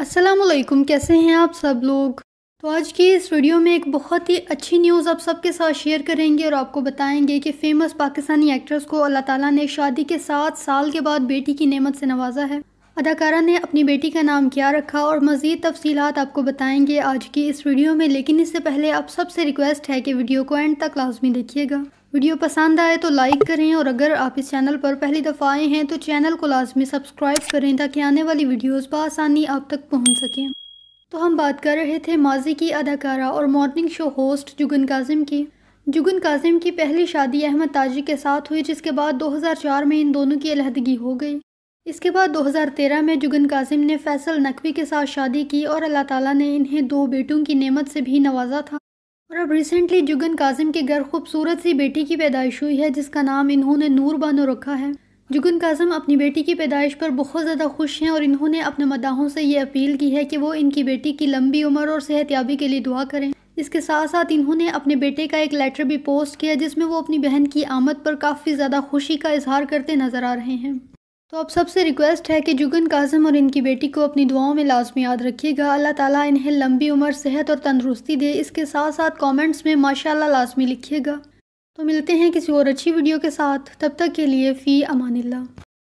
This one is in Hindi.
असलकुम कैसे हैं आप सब लोग तो आज की इस वीडियो में एक बहुत ही अच्छी न्यूज़ आप सबके साथ शेयर करेंगे और आपको बताएंगे कि फ़ेमस पाकिस्तानी एक्ट्रेस को अल्लाह ताला ने शादी के सात साल के बाद बेटी की नेमत से नवाजा है अदाकारा ने अपनी बेटी का नाम क्या रखा और मज़ीद तफसीत आपको बताएंगे आज की इस वीडियो में लेकिन इससे पहले आप सबसे रिक्वेस्ट है कि वीडियो को एंड तक लाजमी देखिएगा वीडियो पसंद आए तो लाइक करें और अगर आप इस चैनल पर पहली दफ़ा आए हैं तो चैनल को लाजमी सब्सक्राइब करें ताकि आने वाली वीडियोज़ बसानी आप तक पहुँच सकें तो हम बात कर रहे थे माजी की अदाकारा और morning show host Jugan Kazim की जुगन काजिम की पहली शादी अहमद ताजी के साथ हुई जिसके बाद 2004 में इन दोनों की अलहदगी हो गई इसके बाद 2013 में जुगन कासिम ने फैसल नकवी के साथ शादी की और अल्लाह ताला ने इन्हें दो बेटों की नेमत से भी नवाजा था और अब रिसेंटली जुगन कासिम के घर खूबसूरत सी बेटी की पैदाइश हुई है जिसका नाम इन्होंने नूर बानो रखा है जुगन कासिम अपनी बेटी की पैदाइश पर बहुत ज़्यादा खुश हैं और इन्होंने अपने मदाहों से ये अपील की है कि वो इनकी बेटी की लंबी उम्र और सेहतियाबी के लिए दुआ करें इसके साथ साथ इन्होंने अपने बेटे का एक लेटर भी पोस्ट किया जिसमें वो अपनी बहन की आमद पर काफ़ी ज़्यादा खुशी का इजहार करते नज़र आ रहे हैं तो आप सबसे रिक्वेस्ट है कि जुगन काजम और इनकी बेटी को अपनी दुआओं में लाजमी याद रखिएगा अल्लाह ताला इन्हें लंबी उम्र सेहत और तंदरुस्ती दे इसके साथ साथ कमेंट्स में माशाल्लाह लाजमी लिखिएगा तो मिलते हैं किसी और अच्छी वीडियो के साथ तब तक के लिए फ़ी अमानिल्ला